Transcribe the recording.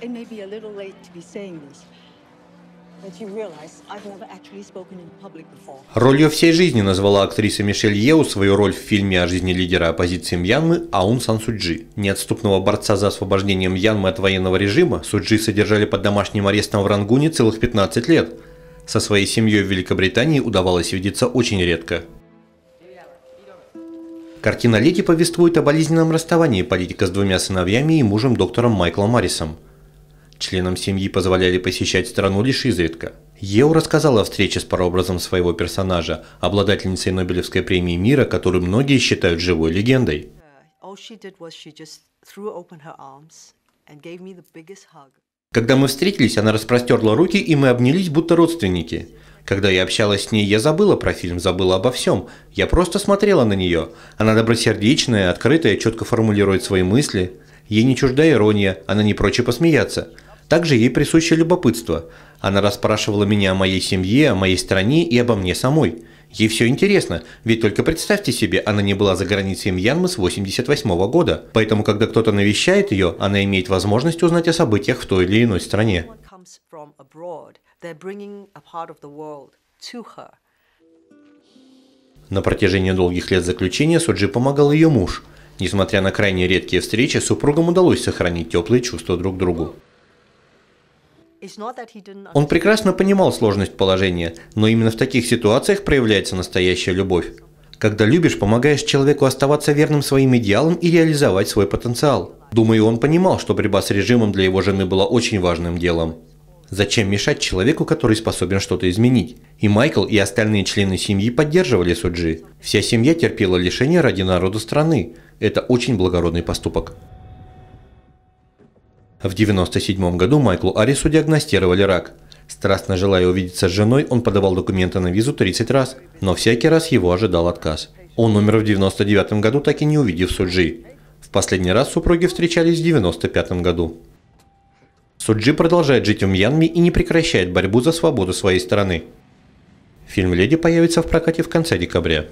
It may be a little late to be saying this, Ролью всей жизни назвала актриса Мишель Еу свою роль в фильме о жизни лидера оппозиции Мьянмы Аун Сан Суджи. Неотступного борца за освобождение Мьянмы от военного режима Суджи содержали под домашним арестом в Рангуне целых 15 лет. Со своей семьей в Великобритании удавалось видеться очень редко. Картина «Леди» повествует о болезненном расставании политика с двумя сыновьями и мужем доктором Майклом Маррисом – Членам семьи позволяли посещать страну лишь изредка. Ео рассказала о встрече с прообразом своего персонажа, обладательницей Нобелевской премии мира, которую многие считают живой легендой. Когда мы встретились, она распростерла руки, и мы обнялись, будто родственники. Когда я общалась с ней, я забыла про фильм, забыла обо всем. Я просто смотрела на нее. Она добросердечная, открытая, четко формулирует свои мысли. Ей не чужда ирония, она не прочь посмеяться. Также ей присуще любопытство. Она расспрашивала меня о моей семье, о моей стране и обо мне самой. Ей все интересно, ведь только представьте себе, она не была за границей Мьянмы с 88 -го года, поэтому когда кто-то навещает ее, она имеет возможность узнать о событиях в той или иной стране. На протяжении долгих лет заключения Суджи помогал ее муж. Несмотря на крайне редкие встречи, супругам удалось сохранить теплые чувства друг к другу. Он прекрасно понимал сложность положения, но именно в таких ситуациях проявляется настоящая любовь. Когда любишь, помогаешь человеку оставаться верным своим идеалам и реализовать свой потенциал. Думаю, он понимал, что борьба с режимом для его жены была очень важным делом. Зачем мешать человеку, который способен что-то изменить? И Майкл, и остальные члены семьи поддерживали Суджи. Вся семья терпела лишение ради народа страны. Это очень благородный поступок. В 1997 году Майклу Арису диагностировали рак. Страстно желая увидеться с женой, он подавал документы на визу 30 раз, но всякий раз его ожидал отказ. Он умер в 1999 году, так и не увидев Суджи. В последний раз супруги встречались в 1995 году. Суджи продолжает жить в Мьянме и не прекращает борьбу за свободу своей страны. Фильм «Леди» появится в прокате в конце декабря.